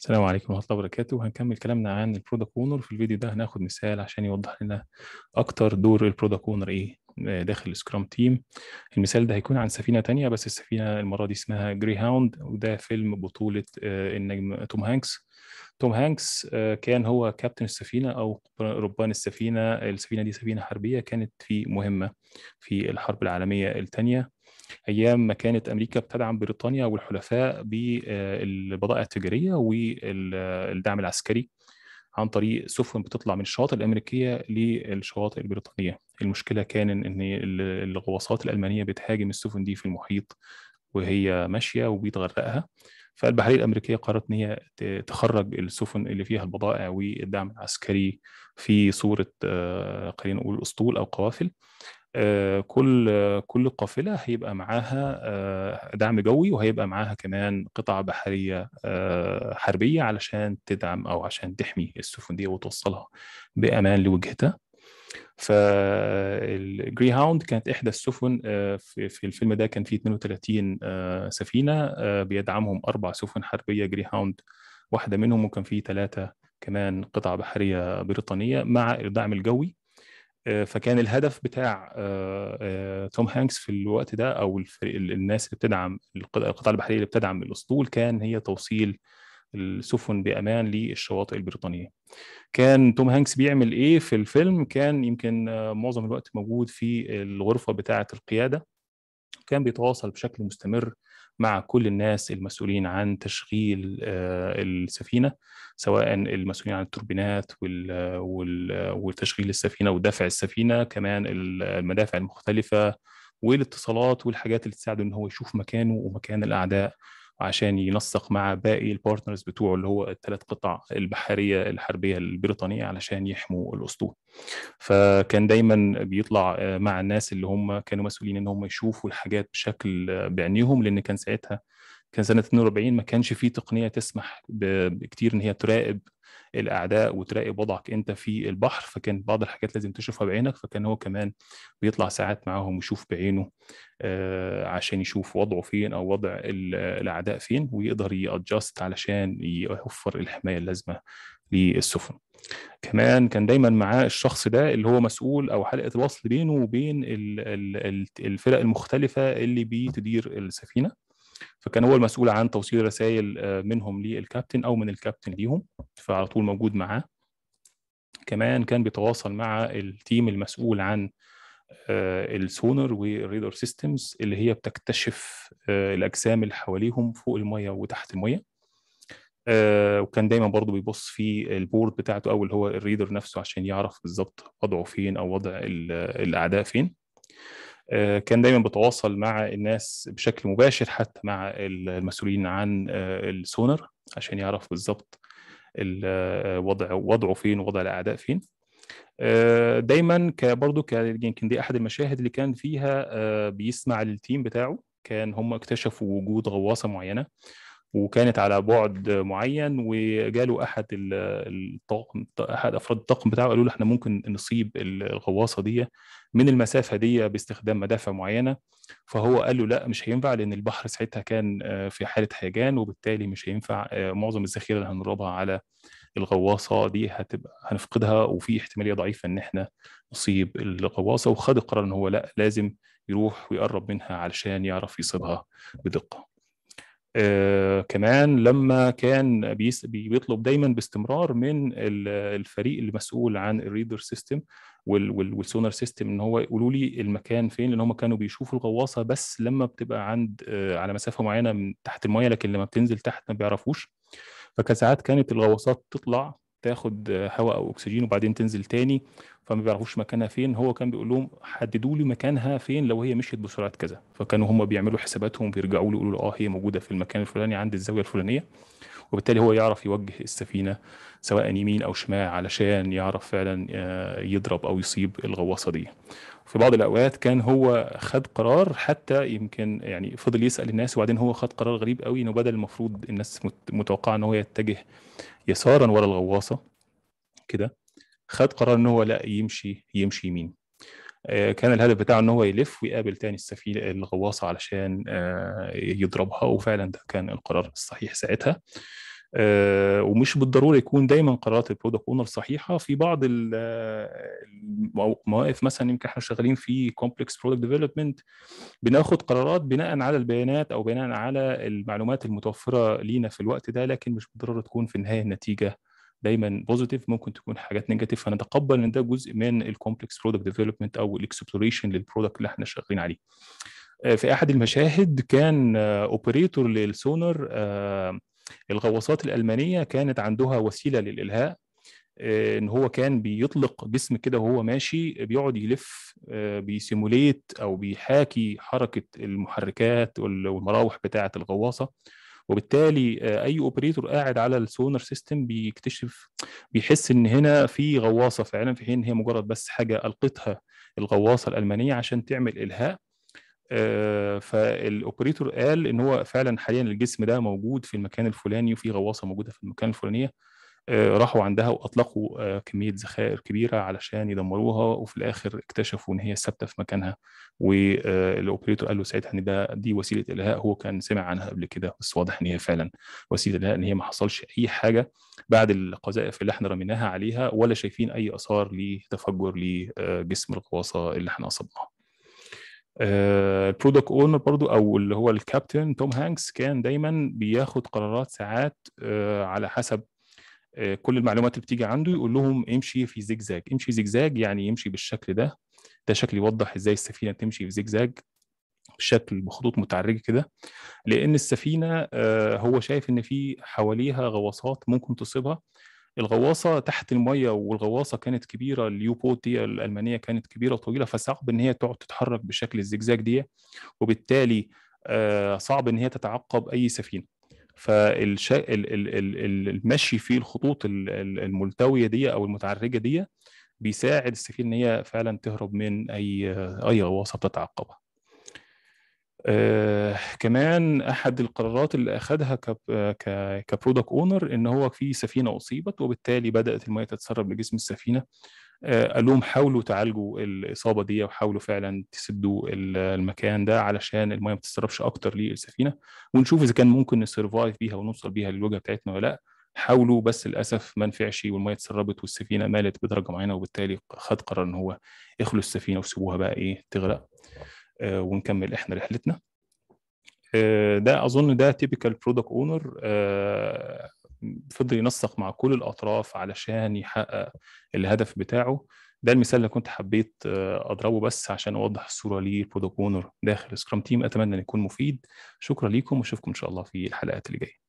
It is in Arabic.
السلام عليكم ورحمة الله وبركاته وهنكمل كلامنا عن البرودكت اونر في الفيديو ده هناخد مثال عشان يوضح لنا اكتر دور البرودكت اونر ايه آه، داخل السكرام تيم المثال ده هيكون عن سفينة تانية بس السفينة المرة دي اسمها جري هاوند وده فيلم بطولة آه، النجم توم هانكس توم هانكس آه، كان هو كابتن السفينة أو ربان السفينة السفينة دي سفينة حربية كانت في مهمة في الحرب العالمية الثانية ايام ما كانت امريكا بتدعم بريطانيا والحلفاء بالبضائع آه، التجاريه والدعم آه، العسكري عن طريق سفن بتطلع من الشواطئ الامريكيه للشواطئ البريطانيه المشكله كان ان الغواصات الالمانيه بتهاجم السفن دي في المحيط وهي ماشيه وبيتغرقها فالبحريه الامريكيه قررت ان هي تخرج السفن اللي فيها البضائع والدعم العسكري في صوره آه، خلينا نقول اسطول او قوافل آه، كل كل قافلة هيبقى معاها آه، دعم جوي وهيبقى معاها كمان قطع بحرية آه، حربية علشان تدعم أو عشان تحمي السفن دي وتوصلها بأمان لوجهتها فالجري هاوند كانت إحدى السفن في, الفيلم ده كان فيه 32 سفينة بيدعمهم أربع سفن حربية جري هاوند واحدة منهم وكان فيه ثلاثة كمان قطع بحرية بريطانية مع الدعم الجوي آه، فكان الهدف بتاع آه، آه، توم هانكس في الوقت ده او الفريق الناس اللي بتدعم القطاع البحريه اللي بتدعم الاسطول كان هي توصيل السفن بامان للشواطئ البريطانيه. كان توم هانكس بيعمل ايه في الفيلم؟ كان يمكن معظم الوقت موجود في الغرفه بتاعه القياده كان بيتواصل بشكل مستمر مع كل الناس المسؤولين عن تشغيل آه، السفينه سواء المسؤولين عن التوربينات وتشغيل السفينه ودفع السفينه كمان المدافع المختلفه والاتصالات والحاجات اللي تساعده ان هو يشوف مكانه ومكان الاعداء عشان ينسق مع باقي البارتنرز بتوعه اللي هو الثلاث قطع البحريه الحربيه البريطانيه علشان يحموا الاسطول فكان دايما بيطلع آه، مع الناس اللي هم كانوا مسؤولين ان هم يشوفوا الحاجات بشكل آه، بعينيهم لان كان ساعتها كان سنه 42 ما كانش فيه تقنيه تسمح بكتير ان هي تراقب الاعداء وتراقب وضعك انت في البحر فكان بعض الحاجات لازم تشوفها بعينك فكان هو كمان بيطلع ساعات معاهم ويشوف بعينه آه، عشان يشوف وضعه فين او وضع الاعداء فين ويقدر يادجست علشان يوفر الحمايه اللازمه للسفن كمان كان دايما معاه الشخص ده اللي هو مسؤول او حلقه الوصل بينه وبين الفرق المختلفه اللي بتدير السفينه فكان هو المسؤول عن توصيل رسائل آه، منهم للكابتن او من الكابتن ليهم فعلى طول موجود معاه كمان كان بيتواصل مع التيم المسؤول عن آه، السونر والريدر سيستمز اللي هي بتكتشف آه، الاجسام اللي حواليهم فوق الميه وتحت الميه وكان دايما برضه بيبص في البورد بتاعته او اللي هو الريدر نفسه عشان يعرف بالظبط وضعه فين او وضع الاعداء فين آه، كان دايما بتواصل مع الناس بشكل مباشر حتى مع المسؤولين عن آه، السونر عشان يعرف بالظبط الوضع آه، وضعه فين ووضع الاعداء فين دايما برضو يمكن دي احد المشاهد اللي كان فيها بيسمع للتيم بتاعه كان هم اكتشفوا وجود غواصه معينه وكانت على بعد معين وجاله احد الطاقم احد افراد الطاقم بتاعه قالوا له احنا ممكن نصيب الغواصه دي من المسافه دي باستخدام مدافع معينه فهو قال له لا مش هينفع لان البحر ساعتها كان آه، في حاله هيجان وبالتالي مش هينفع آه، معظم الذخيره اللي هنضربها على الغواصه دي هتبقى هنفقدها وفي احتماليه ضعيفه ان احنا نصيب الغواصه وخد القرار ان هو لا لازم يروح ويقرب منها علشان يعرف يصيبها بدقه آه كمان لما كان بيس بيطلب دايما باستمرار من الفريق المسؤول عن الريدر سيستم والسونار سيستم ان هو يقولوا لي المكان فين لان هم كانوا بيشوفوا الغواصه بس لما بتبقى عند آه على مسافه معينه من تحت الميه لكن لما بتنزل تحت ما بيعرفوش فكان ساعات كانت الغواصات تطلع تاخد هواء او اكسجين وبعدين تنزل تاني فما بيعرفوش مكانها فين هو كان بيقول لهم حددوا لي مكانها فين لو هي مشيت بسرعه كذا فكانوا هم بيعملوا حساباتهم بيرجعوا له يقولوا اه هي موجوده في المكان الفلاني عند الزاويه الفلانيه وبالتالي هو يعرف يوجه السفينه سواء يمين او شمال علشان يعرف فعلا آه، يضرب او يصيب الغواصه دي في بعض الاوقات كان هو خد قرار حتى يمكن يعني فضل يسال الناس وبعدين هو خد قرار غريب قوي انه بدل المفروض الناس متوقعه ان هو يتجه يسارا ورا الغواصه كده خد قرار ان هو لا يمشي يمشي يمين آه، كان الهدف بتاعه ان هو يلف ويقابل تاني السفينه الغواصه علشان آه، يضربها وفعلا ده كان القرار الصحيح ساعتها آه، ومش بالضروره يكون دايما قرارات البرودكت اونر صحيحه في بعض المواقف مثلا يمكن احنا شغالين في كومبلكس برودكت ديفلوبمنت بناخد قرارات بناء على البيانات او بناء على المعلومات المتوفره لينا في الوقت ده لكن مش بالضروره تكون في النهايه النتيجه دايما بوزيتيف ممكن تكون حاجات نيجاتيف فنتقبل ان ده جزء من الكومبلكس برودكت ديفلوبمنت او الاكسبلوريشن للبرودكت اللي احنا شغالين عليه آه، في احد المشاهد كان اوبريتور آه، للسونر آه، الغواصات الالمانيه كانت عندها وسيله للالهاء ان هو كان بيطلق جسم كده وهو ماشي بيقعد يلف بيسيموليت او بيحاكي حركه المحركات والمراوح بتاعه الغواصه وبالتالي آه، اي اوبريتور قاعد على السونار سيستم بيكتشف بيحس ان هنا في غواصه فعلا في حين هي مجرد بس حاجه القتها الغواصه الالمانيه عشان تعمل الهاء آه، فالاوبريتور قال ان هو فعلا حاليا الجسم ده موجود في المكان الفلاني وفي غواصه موجوده في المكان الفلانيه راحوا عندها واطلقوا آه، كميه ذخائر كبيره علشان يدمروها وفي الاخر اكتشفوا ان هي ثابته في مكانها والاوبريتور آه، قال له ساعتها ان ده دي وسيله الهاء هو كان سمع عنها قبل كده بس واضح ان هي فعلا وسيله الهاء ان هي ما حصلش اي حاجه بعد القذائف اللي احنا رميناها عليها ولا شايفين اي اثار لتفجر لجسم الغواصه اللي احنا اصبناها. آه، البرودكت اونر برضو او اللي هو الكابتن توم هانكس كان دايما بياخد قرارات ساعات على حسب آه، كل المعلومات اللي بتيجي عنده يقول لهم امشي في زجزاج امشي زجزاج يعني يمشي بالشكل ده ده شكل يوضح ازاي السفينه تمشي في زجزاج بشكل بخطوط متعرجه كده لان السفينه آه، هو شايف ان في حواليها غواصات ممكن تصيبها الغواصه تحت الميه والغواصه كانت كبيره اليو بوت دي الالمانيه كانت كبيره وطويله فصعب ان هي تقعد تتحرك بشكل الزجزاج دي وبالتالي آه، صعب ان هي تتعقب اي سفينه فالمشي في الخطوط الملتويه دي او المتعرجه دي بيساعد السفينه ان هي فعلا تهرب من اي اي غواصه بتتعقبها آه كمان احد القرارات اللي اخذها كبرودكت اونر ان هو في سفينه اصيبت وبالتالي بدات المياه تتسرب لجسم السفينه آه، قال لهم حاولوا تعالجوا الاصابه دي وحاولوا فعلا تسدوا المكان ده علشان الميه ما تتسربش اكتر للسفينه ونشوف اذا كان ممكن نسرفايف بيها ونوصل بيها للوجهه بتاعتنا ولا لا حاولوا بس للاسف ما نفعش والميه اتسربت والسفينه مالت بدرجه معينه وبالتالي خد قرار ان هو يخلوا السفينه وسيبوها بقى ايه تغرق آه، ونكمل احنا رحلتنا آه، ده اظن ده تيبيكال برودكت اونر فضل ينسق مع كل الاطراف علشان يحقق الهدف بتاعه ده المثال اللي كنت حبيت آه، اضربه بس عشان اوضح الصوره للبرودكت اونر داخل سكرام تيم اتمنى ان يكون مفيد شكرا ليكم واشوفكم ان شاء الله في الحلقات اللي جايه